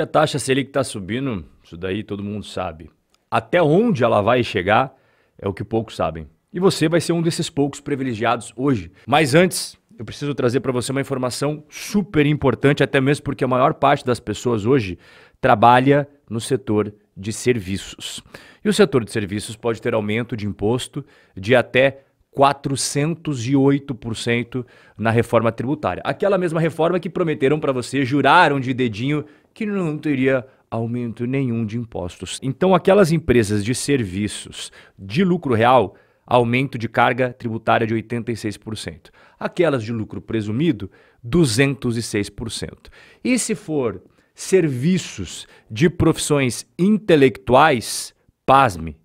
a taxa Selic está subindo, isso daí todo mundo sabe. Até onde ela vai chegar é o que poucos sabem. E você vai ser um desses poucos privilegiados hoje. Mas antes, eu preciso trazer para você uma informação super importante, até mesmo porque a maior parte das pessoas hoje trabalha no setor de serviços. E o setor de serviços pode ter aumento de imposto de até 408% na reforma tributária. Aquela mesma reforma que prometeram para você, juraram de dedinho que não teria aumento nenhum de impostos. Então, aquelas empresas de serviços de lucro real, aumento de carga tributária de 86%. Aquelas de lucro presumido, 206%. E se for serviços de profissões intelectuais, pasme,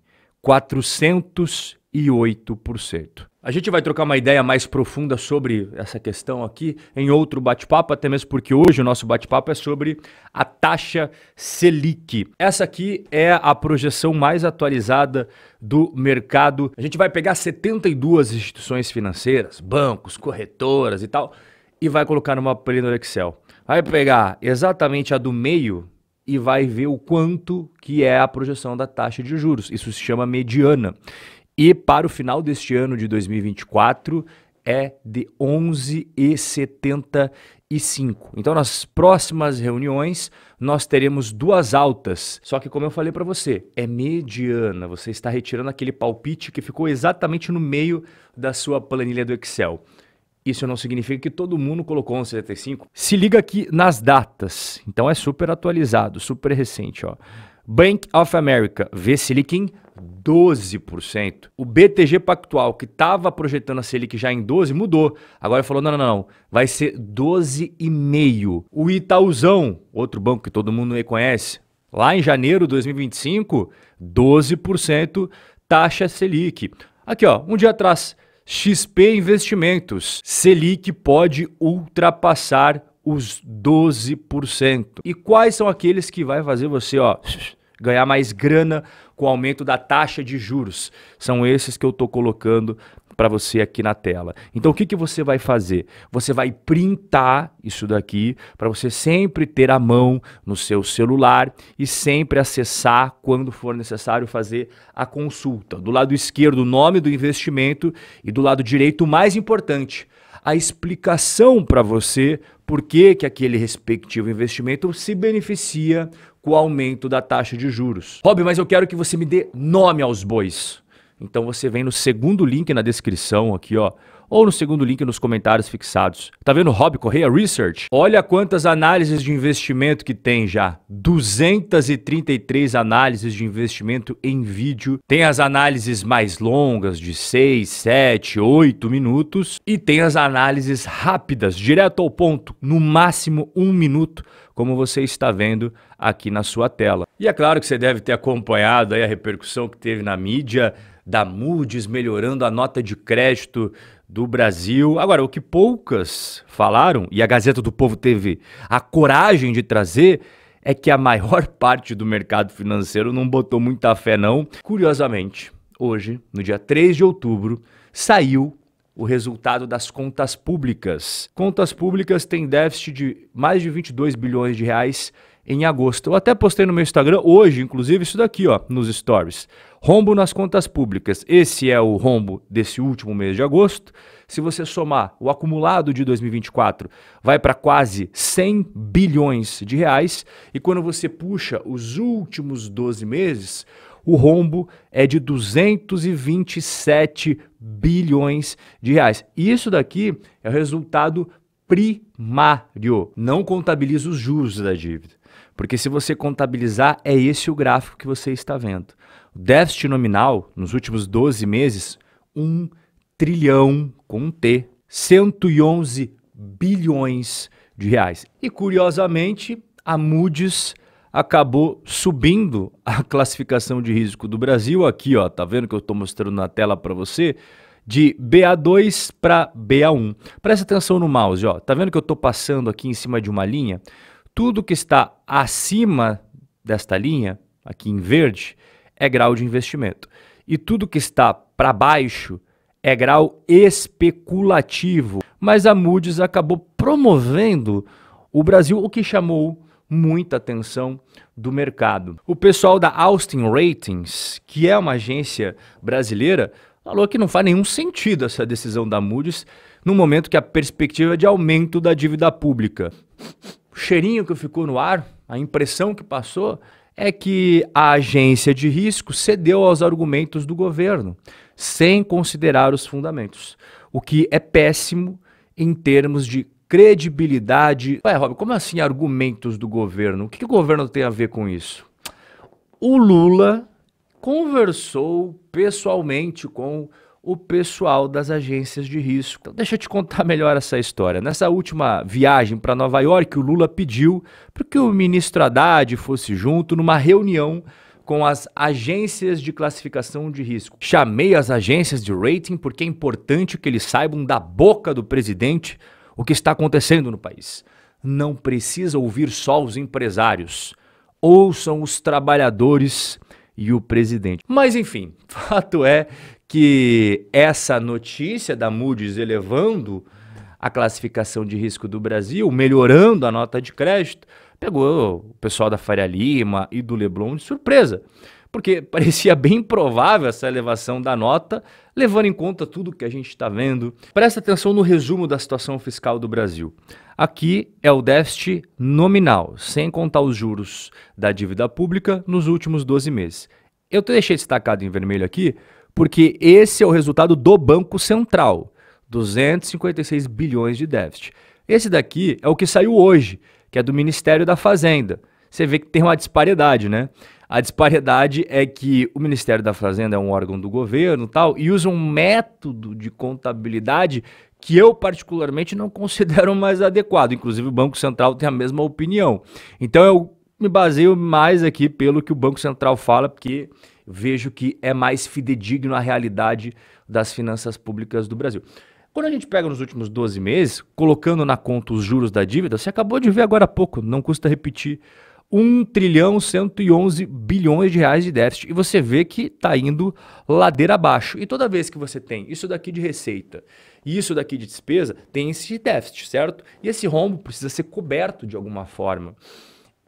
408%. A gente vai trocar uma ideia mais profunda sobre essa questão aqui em outro bate-papo, até mesmo porque hoje o nosso bate-papo é sobre a taxa Selic. Essa aqui é a projeção mais atualizada do mercado. A gente vai pegar 72 instituições financeiras, bancos, corretoras e tal, e vai colocar numa planilha do Excel. Vai pegar exatamente a do meio e vai ver o quanto que é a projeção da taxa de juros. Isso se chama mediana. E para o final deste ano de 2024 é de 11,75. Então, nas próximas reuniões, nós teremos duas altas. Só que, como eu falei para você, é mediana. Você está retirando aquele palpite que ficou exatamente no meio da sua planilha do Excel. Isso não significa que todo mundo colocou 11,75. Se liga aqui nas datas. Então, é super atualizado, super recente. Ó. Bank of America, vê Selic em 12%. O BTG Pactual, que estava projetando a Selic já em 12, mudou. Agora falou, não, não, não, vai ser 12,5%. O Itaúzão, outro banco que todo mundo conhece, lá em janeiro de 2025, 12% taxa Selic. Aqui, ó, um dia atrás, XP Investimentos, Selic pode ultrapassar os 12%. E quais são aqueles que vai fazer você, ó, ganhar mais grana com o aumento da taxa de juros? São esses que eu estou colocando para você aqui na tela. Então o que, que você vai fazer? Você vai printar isso daqui para você sempre ter a mão no seu celular e sempre acessar quando for necessário fazer a consulta. Do lado esquerdo o nome do investimento e do lado direito o mais importante, a explicação para você por que, que aquele respectivo investimento se beneficia com o aumento da taxa de juros. Rob, mas eu quero que você me dê nome aos bois. Então você vem no segundo link na descrição aqui, ó, ou no segundo link nos comentários fixados. Tá vendo Rob Correia Research? Olha quantas análises de investimento que tem já. 233 análises de investimento em vídeo. Tem as análises mais longas de 6, 7, 8 minutos e tem as análises rápidas, direto ao ponto, no máximo um minuto, como você está vendo aqui na sua tela. E é claro que você deve ter acompanhado a repercussão que teve na mídia da Moody's melhorando a nota de crédito do Brasil. Agora, o que poucas falaram, e a Gazeta do Povo teve a coragem de trazer, é que a maior parte do mercado financeiro não botou muita fé, não. Curiosamente, hoje, no dia 3 de outubro, saiu o resultado das contas públicas. Contas públicas têm déficit de mais de 22 bilhões de reais em agosto. Eu até postei no meu Instagram hoje, inclusive, isso daqui, ó, nos stories. Rombo nas contas públicas. Esse é o rombo desse último mês de agosto. Se você somar o acumulado de 2024, vai para quase 100 bilhões de reais. E quando você puxa os últimos 12 meses, o rombo é de 227 bilhões de reais. E isso daqui é o resultado primário. Não contabiliza os juros da dívida. Porque se você contabilizar, é esse o gráfico que você está vendo. O déficit nominal, nos últimos 12 meses, 1 trilhão, com um T, 111 bilhões de reais. E curiosamente, a Moody's acabou subindo a classificação de risco do Brasil aqui, ó, tá vendo que eu estou mostrando na tela para você? de BA2 para BA1. Presta atenção no mouse, ó. Tá vendo que eu estou passando aqui em cima de uma linha? Tudo que está acima desta linha, aqui em verde, é grau de investimento. E tudo que está para baixo é grau especulativo. Mas a Moody's acabou promovendo o Brasil, o que chamou muita atenção do mercado. O pessoal da Austin Ratings, que é uma agência brasileira, falou que não faz nenhum sentido essa decisão da Moody's no momento que a perspectiva é de aumento da dívida pública. O cheirinho que ficou no ar, a impressão que passou é que a agência de risco cedeu aos argumentos do governo, sem considerar os fundamentos, o que é péssimo em termos de credibilidade. Ué, Rob, como assim argumentos do governo? O que, que o governo tem a ver com isso? O Lula conversou pessoalmente com o pessoal das agências de risco. Então, deixa eu te contar melhor essa história. Nessa última viagem para Nova York, o Lula pediu para que o ministro Haddad fosse junto numa reunião com as agências de classificação de risco. Chamei as agências de rating porque é importante que eles saibam da boca do presidente o que está acontecendo no país. Não precisa ouvir só os empresários. Ouçam os trabalhadores e o presidente. Mas enfim, fato é que essa notícia da Moody's elevando a classificação de risco do Brasil, melhorando a nota de crédito, pegou o pessoal da Faria Lima e do Leblon de surpresa porque parecia bem provável essa elevação da nota, levando em conta tudo que a gente está vendo. Presta atenção no resumo da situação fiscal do Brasil. Aqui é o déficit nominal, sem contar os juros da dívida pública nos últimos 12 meses. Eu deixei destacado em vermelho aqui porque esse é o resultado do Banco Central, 256 bilhões de déficit. Esse daqui é o que saiu hoje, que é do Ministério da Fazenda. Você vê que tem uma disparidade, né? A disparidade é que o Ministério da Fazenda é um órgão do governo tal, e usa um método de contabilidade que eu particularmente não considero mais adequado. Inclusive, o Banco Central tem a mesma opinião. Então, eu me baseio mais aqui pelo que o Banco Central fala, porque vejo que é mais fidedigno à realidade das finanças públicas do Brasil. Quando a gente pega nos últimos 12 meses, colocando na conta os juros da dívida, você acabou de ver agora há pouco, não custa repetir 1 trilhão 111 bilhões de reais de déficit. E você vê que está indo ladeira abaixo. E toda vez que você tem isso daqui de receita e isso daqui de despesa, tem esse déficit, certo? E esse rombo precisa ser coberto de alguma forma.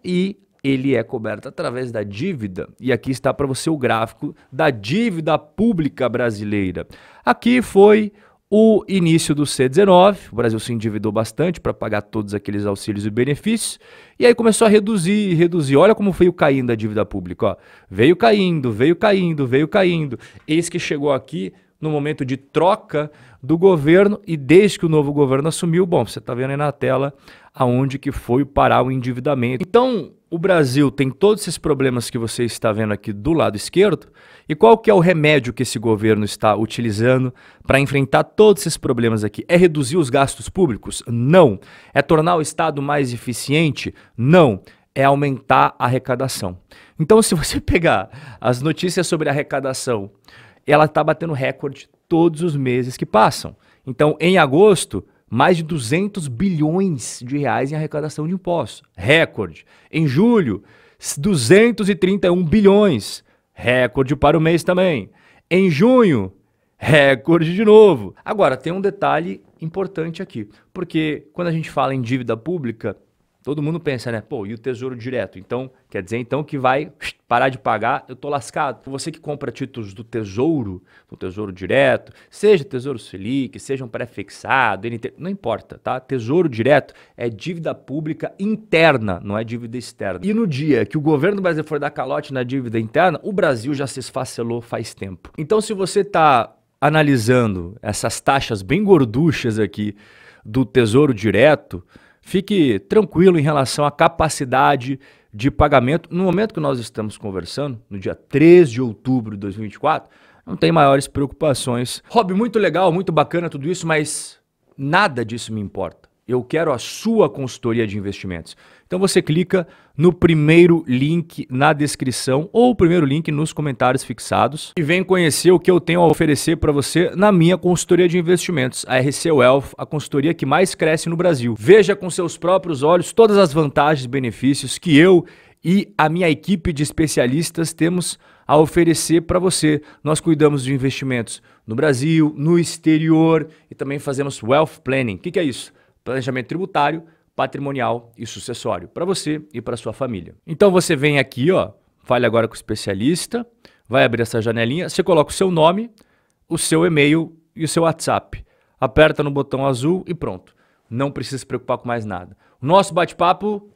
E ele é coberto através da dívida. E aqui está para você o gráfico da dívida pública brasileira. Aqui foi o início do C19, o Brasil se endividou bastante para pagar todos aqueles auxílios e benefícios, e aí começou a reduzir, reduzir. Olha como foi o caindo da dívida pública, ó. Veio caindo, veio caindo, veio caindo. Eis que chegou aqui no momento de troca do governo e desde que o novo governo assumiu, bom, você está vendo aí na tela aonde que foi parar o endividamento. Então, o Brasil tem todos esses problemas que você está vendo aqui do lado esquerdo, e qual que é o remédio que esse governo está utilizando para enfrentar todos esses problemas aqui? É reduzir os gastos públicos? Não. É tornar o Estado mais eficiente? Não. É aumentar a arrecadação. Então, se você pegar as notícias sobre arrecadação, ela está batendo recorde todos os meses que passam. Então, em agosto, mais de 200 bilhões de reais em arrecadação de impostos, recorde. Em julho, 231 bilhões, recorde para o mês também. Em junho, recorde de novo. Agora, tem um detalhe importante aqui, porque quando a gente fala em dívida pública, Todo mundo pensa, né? Pô, e o Tesouro Direto? Então, quer dizer então que vai parar de pagar, eu tô lascado. Você que compra títulos do Tesouro, do Tesouro Direto, seja Tesouro Selic, seja um pré-fixado, não importa, tá? Tesouro Direto é dívida pública interna, não é dívida externa. E no dia que o governo brasileiro for dar calote na dívida interna, o Brasil já se esfacelou faz tempo. Então, se você tá analisando essas taxas bem gorduchas aqui do Tesouro Direto, Fique tranquilo em relação à capacidade de pagamento. No momento que nós estamos conversando, no dia 3 de outubro de 2024, não tem maiores preocupações. Rob, muito legal, muito bacana tudo isso, mas nada disso me importa. Eu quero a sua consultoria de investimentos. Então você clica no primeiro link na descrição ou o primeiro link nos comentários fixados e vem conhecer o que eu tenho a oferecer para você na minha consultoria de investimentos, a RC Wealth, a consultoria que mais cresce no Brasil. Veja com seus próprios olhos todas as vantagens e benefícios que eu e a minha equipe de especialistas temos a oferecer para você. Nós cuidamos de investimentos no Brasil, no exterior e também fazemos wealth planning. O que, que é isso? planejamento tributário, patrimonial e sucessório para você e para sua família. Então você vem aqui, ó, fale agora com o especialista, vai abrir essa janelinha, você coloca o seu nome, o seu e-mail e o seu WhatsApp. Aperta no botão azul e pronto. Não precisa se preocupar com mais nada. O nosso bate-papo